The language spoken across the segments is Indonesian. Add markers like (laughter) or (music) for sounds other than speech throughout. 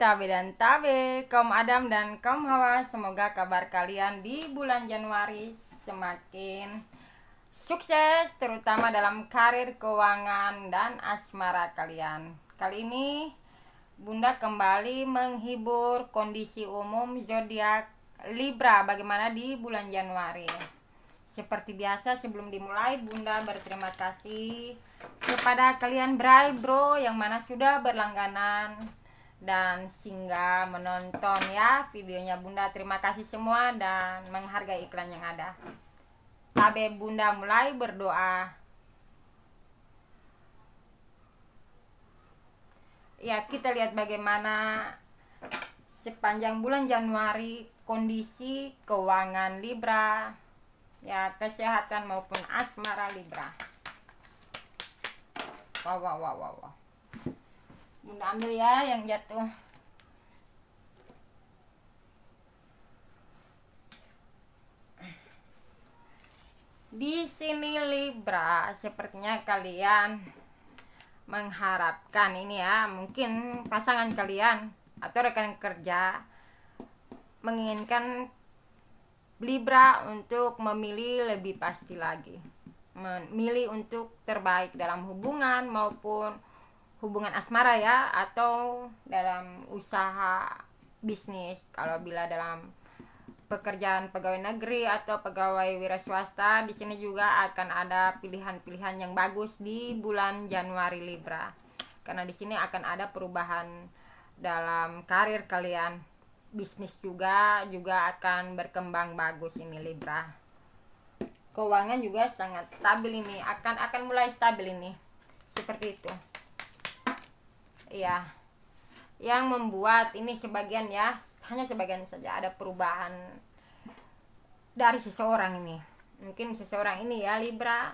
Tabe dan Tabe, kaum Adam dan kaum Hawa, semoga kabar kalian di bulan Januari semakin sukses terutama dalam karir keuangan dan asmara kalian. Kali ini Bunda kembali menghibur kondisi umum zodiak Libra bagaimana di bulan Januari. Seperti biasa sebelum dimulai Bunda berterima kasih kepada kalian Bray Bro yang mana sudah berlangganan dan singgah menonton ya videonya Bunda. Terima kasih semua dan menghargai iklan yang ada. Tabe Bunda mulai berdoa. Ya, kita lihat bagaimana sepanjang bulan Januari kondisi keuangan Libra ya kesehatan maupun asmara Libra. Wow wow wow wow. wow. Bunda ambil ya yang jatuh. Di sini Libra, sepertinya kalian mengharapkan ini ya, mungkin pasangan kalian atau rekan kerja menginginkan Libra untuk memilih lebih pasti lagi memilih untuk terbaik dalam hubungan maupun hubungan asmara ya atau dalam usaha bisnis kalau bila dalam pekerjaan pegawai negeri atau pegawai wira swasta di sini juga akan ada pilihan-pilihan yang bagus di bulan Januari Libra karena di sini akan ada perubahan dalam karir kalian bisnis juga juga akan berkembang bagus ini Libra keuangan juga sangat stabil ini akan akan mulai stabil ini seperti itu ya yang membuat ini sebagian ya hanya sebagian saja ada perubahan dari seseorang ini mungkin seseorang ini ya Libra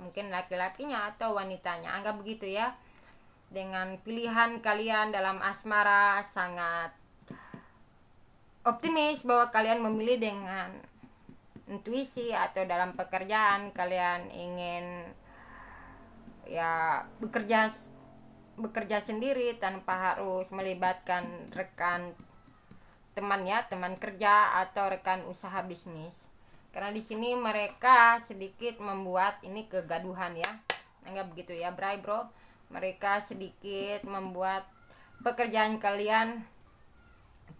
mungkin laki-lakinya atau wanitanya anggap begitu ya dengan pilihan kalian dalam asmara sangat optimis bahwa kalian memilih dengan intuisi atau dalam pekerjaan kalian ingin ya bekerja bekerja sendiri tanpa harus melibatkan rekan teman ya teman kerja atau rekan usaha bisnis. Karena di sini mereka sedikit membuat ini kegaduhan ya. Enggak begitu ya, Bray, Bro. Mereka sedikit membuat pekerjaan kalian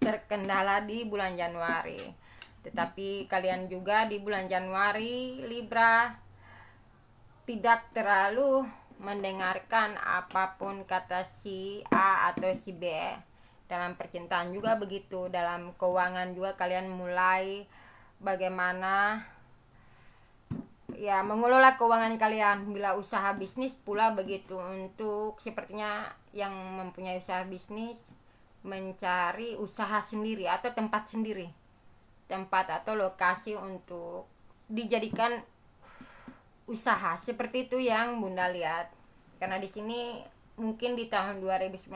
terkendala di bulan Januari. Tetapi kalian juga di bulan Januari Libra tidak terlalu mendengarkan apapun kata si A atau si B dalam percintaan juga begitu dalam keuangan juga kalian mulai bagaimana ya mengelola keuangan kalian bila usaha bisnis pula begitu untuk sepertinya yang mempunyai usaha bisnis mencari usaha sendiri atau tempat sendiri tempat atau lokasi untuk dijadikan usaha seperti itu yang Bunda lihat. Karena di sini mungkin di tahun 2019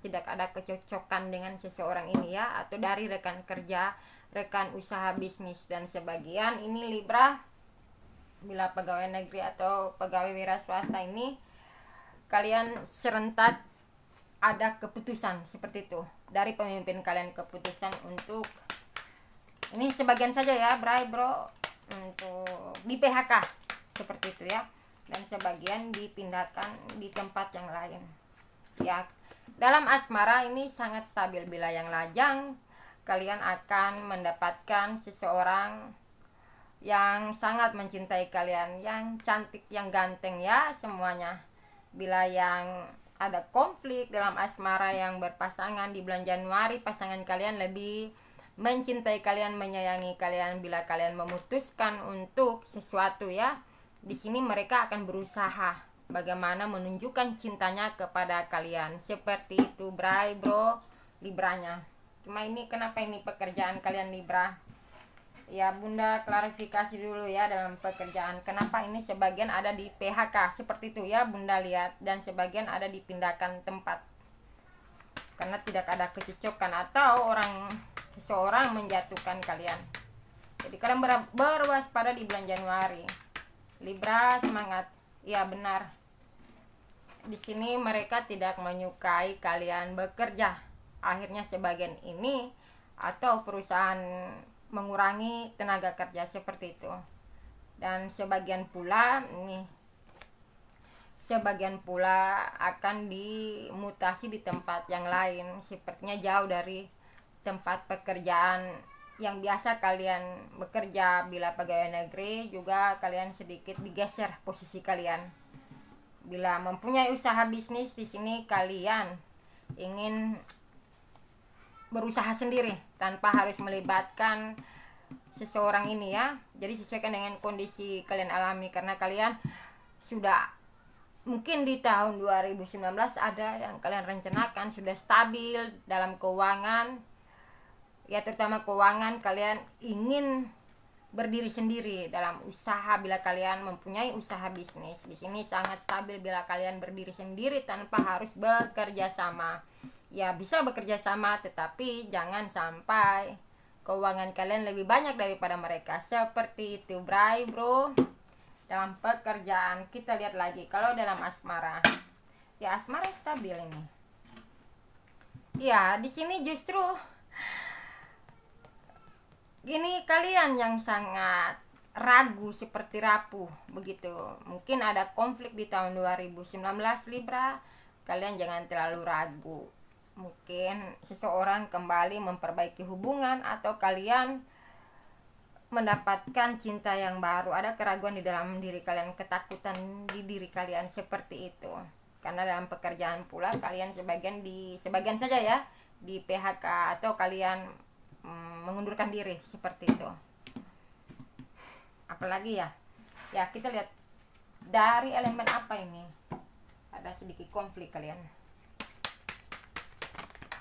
tidak ada kecocokan dengan seseorang ini ya atau dari rekan kerja, rekan usaha bisnis dan sebagian ini Libra bila pegawai negeri atau pegawai wira swasta ini kalian serentak ada keputusan seperti itu dari pemimpin kalian keputusan untuk ini sebagian saja ya Bray bro untuk di PHK seperti itu ya dan sebagian dipindahkan di tempat yang lain ya dalam asmara ini sangat stabil bila yang lajang kalian akan mendapatkan seseorang yang sangat mencintai kalian yang cantik yang ganteng ya semuanya bila yang ada konflik dalam asmara yang berpasangan di bulan Januari pasangan kalian lebih mencintai kalian menyayangi kalian bila kalian memutuskan untuk sesuatu ya di sini mereka akan berusaha bagaimana menunjukkan cintanya kepada kalian. Seperti itu, Bray, Bro, Libranya. Cuma ini kenapa ini pekerjaan kalian Libra? Ya, Bunda klarifikasi dulu ya dalam pekerjaan. Kenapa ini sebagian ada di PHK seperti itu ya, Bunda lihat dan sebagian ada dipindahkan tempat. Karena tidak ada kecocokan atau orang seseorang menjatuhkan kalian. Jadi kalian berwaspada di bulan Januari. Libra semangat. Ya benar. Di sini mereka tidak menyukai kalian bekerja. Akhirnya sebagian ini atau perusahaan mengurangi tenaga kerja seperti itu. Dan sebagian pula nih sebagian pula akan dimutasi di tempat yang lain, sepertinya jauh dari tempat pekerjaan yang biasa kalian bekerja bila pegawai negeri juga kalian sedikit digeser posisi kalian. Bila mempunyai usaha bisnis di sini kalian ingin berusaha sendiri tanpa harus melibatkan seseorang ini ya. Jadi sesuaikan dengan kondisi kalian alami karena kalian sudah mungkin di tahun 2019 ada yang kalian rencanakan sudah stabil dalam keuangan ya terutama keuangan kalian ingin berdiri sendiri dalam usaha bila kalian mempunyai usaha bisnis. Di sini sangat stabil bila kalian berdiri sendiri tanpa harus bekerja sama. Ya bisa bekerja sama tetapi jangan sampai keuangan kalian lebih banyak daripada mereka. Seperti itu, Bray, Bro. Dalam pekerjaan kita lihat lagi kalau dalam asmara. Ya asmara stabil ini. Ya, di sini justru ini kalian yang sangat ragu seperti rapuh begitu. Mungkin ada konflik di tahun 2019 Libra. Kalian jangan terlalu ragu. Mungkin seseorang kembali memperbaiki hubungan atau kalian mendapatkan cinta yang baru. Ada keraguan di dalam diri kalian, ketakutan di diri kalian seperti itu. Karena dalam pekerjaan pula kalian sebagian di sebagian saja ya di PHK atau kalian mm, mengundurkan diri seperti itu apalagi ya ya kita lihat dari elemen apa ini ada sedikit konflik kalian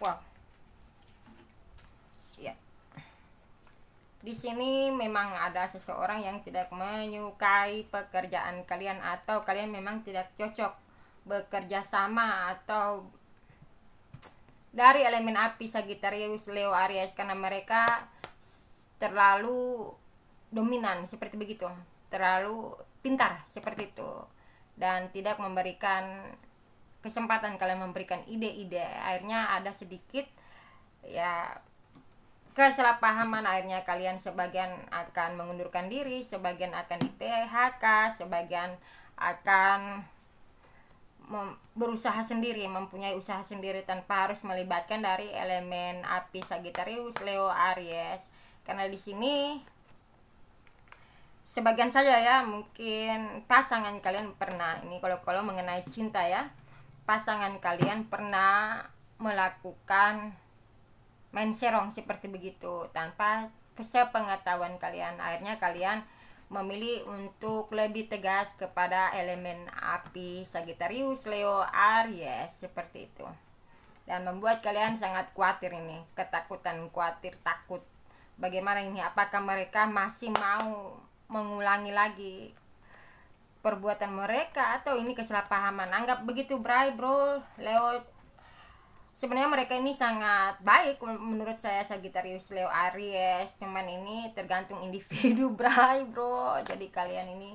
wow ya di sini memang ada seseorang yang tidak menyukai pekerjaan kalian atau kalian memang tidak cocok bekerja sama atau dari elemen api Sagittarius, Leo, Aries karena mereka terlalu dominan seperti begitu, terlalu pintar seperti itu dan tidak memberikan kesempatan kalian memberikan ide-ide akhirnya ada sedikit ya kesalahpahaman akhirnya kalian sebagian akan mengundurkan diri sebagian akan di PHK sebagian akan berusaha sendiri, mempunyai usaha sendiri tanpa harus melibatkan dari elemen api Sagittarius, Leo, Aries. Karena di sini sebagian saja ya, mungkin pasangan kalian pernah ini kalau-kalau mengenai cinta ya. Pasangan kalian pernah melakukan main serong seperti begitu tanpa kesepengetahuan kalian. Akhirnya kalian memilih untuk lebih tegas kepada elemen api Sagittarius, Leo, Aries seperti itu. Dan membuat kalian sangat khawatir ini, ketakutan, khawatir, takut. Bagaimana ini? Apakah mereka masih mau mengulangi lagi perbuatan mereka atau ini kesalahpahaman? Anggap begitu, Bray, Bro, Leo, sebenarnya mereka ini sangat baik menurut saya Sagittarius Leo Aries cuman ini tergantung individu (laughs) Bray bro jadi kalian ini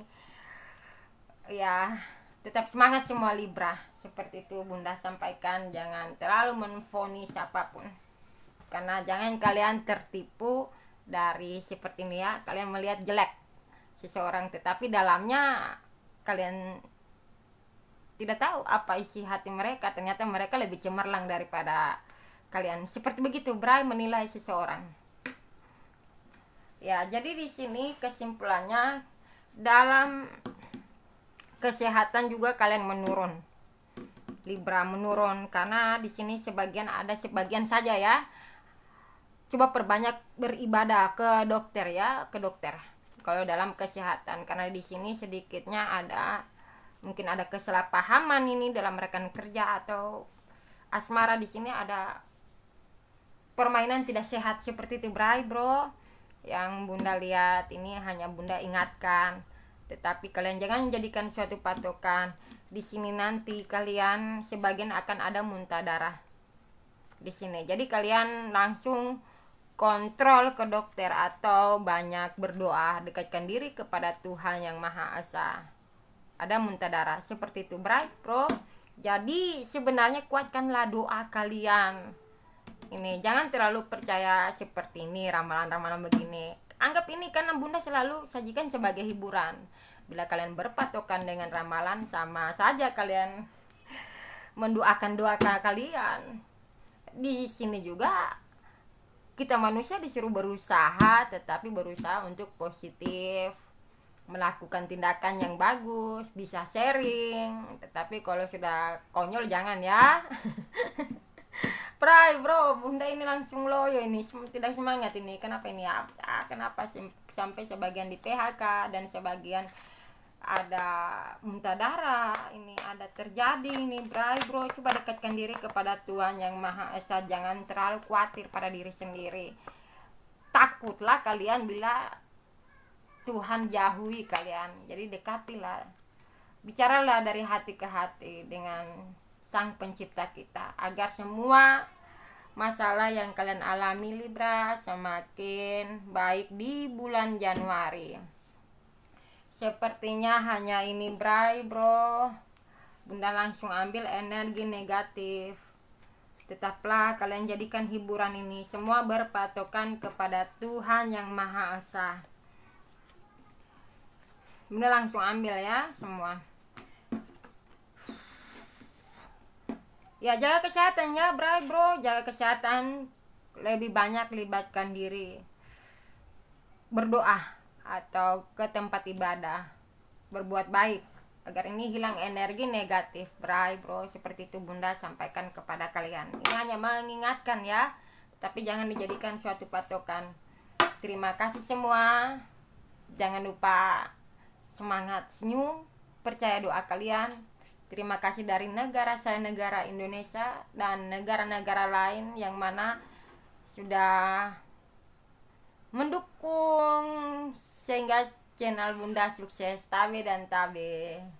ya tetap semangat semua Libra seperti itu Bunda sampaikan jangan terlalu menfonis siapapun karena jangan kalian tertipu dari seperti ini ya kalian melihat jelek seseorang tetapi dalamnya kalian tidak tahu apa isi hati mereka ternyata mereka lebih cemerlang daripada kalian seperti begitu Bray menilai seseorang ya jadi di sini kesimpulannya dalam kesehatan juga kalian menurun Libra menurun karena di sini sebagian ada sebagian saja ya coba perbanyak beribadah ke dokter ya ke dokter kalau dalam kesehatan karena di sini sedikitnya ada mungkin ada kesalahpahaman ini dalam rekan kerja atau asmara di sini ada permainan tidak sehat seperti itu Bray bro yang bunda lihat ini hanya bunda ingatkan tetapi kalian jangan jadikan suatu patokan di sini nanti kalian sebagian akan ada muntah darah di sini jadi kalian langsung kontrol ke dokter atau banyak berdoa dekatkan diri kepada Tuhan yang Maha Esa ada muntah darah seperti itu bright bro jadi sebenarnya kuatkanlah doa kalian ini jangan terlalu percaya seperti ini ramalan-ramalan begini anggap ini karena bunda selalu sajikan sebagai hiburan bila kalian berpatokan dengan ramalan sama saja kalian mendoakan doa kalian di sini juga kita manusia disuruh berusaha tetapi berusaha untuk positif melakukan tindakan yang bagus, bisa sharing. Tetapi kalau sudah konyol jangan ya. (laughs) Pray bro, bunda ini langsung loyo ini tidak semangat ini. Kenapa ini? Ah, ah kenapa sampai sebagian di PHK dan sebagian ada muntah darah ini ada terjadi ini Bray bro coba dekatkan diri kepada Tuhan yang Maha Esa jangan terlalu khawatir pada diri sendiri takutlah kalian bila Tuhan jauhi kalian jadi dekatilah bicaralah dari hati ke hati dengan sang pencipta kita agar semua masalah yang kalian alami Libra semakin baik di bulan Januari sepertinya hanya ini Bray bro Bunda langsung ambil energi negatif Tetaplah kalian jadikan hiburan ini semua berpatokan kepada Tuhan Yang Maha Esa. Bunda langsung ambil ya semua. Ya jaga kesehatan ya bro, bro. Jaga kesehatan lebih banyak libatkan diri berdoa atau ke tempat ibadah berbuat baik agar ini hilang energi negatif bray bro seperti itu bunda sampaikan kepada kalian ini hanya mengingatkan ya tapi jangan dijadikan suatu patokan terima kasih semua jangan lupa semangat senyum percaya doa kalian terima kasih dari negara saya negara Indonesia dan negara-negara lain yang mana sudah mendukung sehingga channel Bunda sukses tabe dan tabe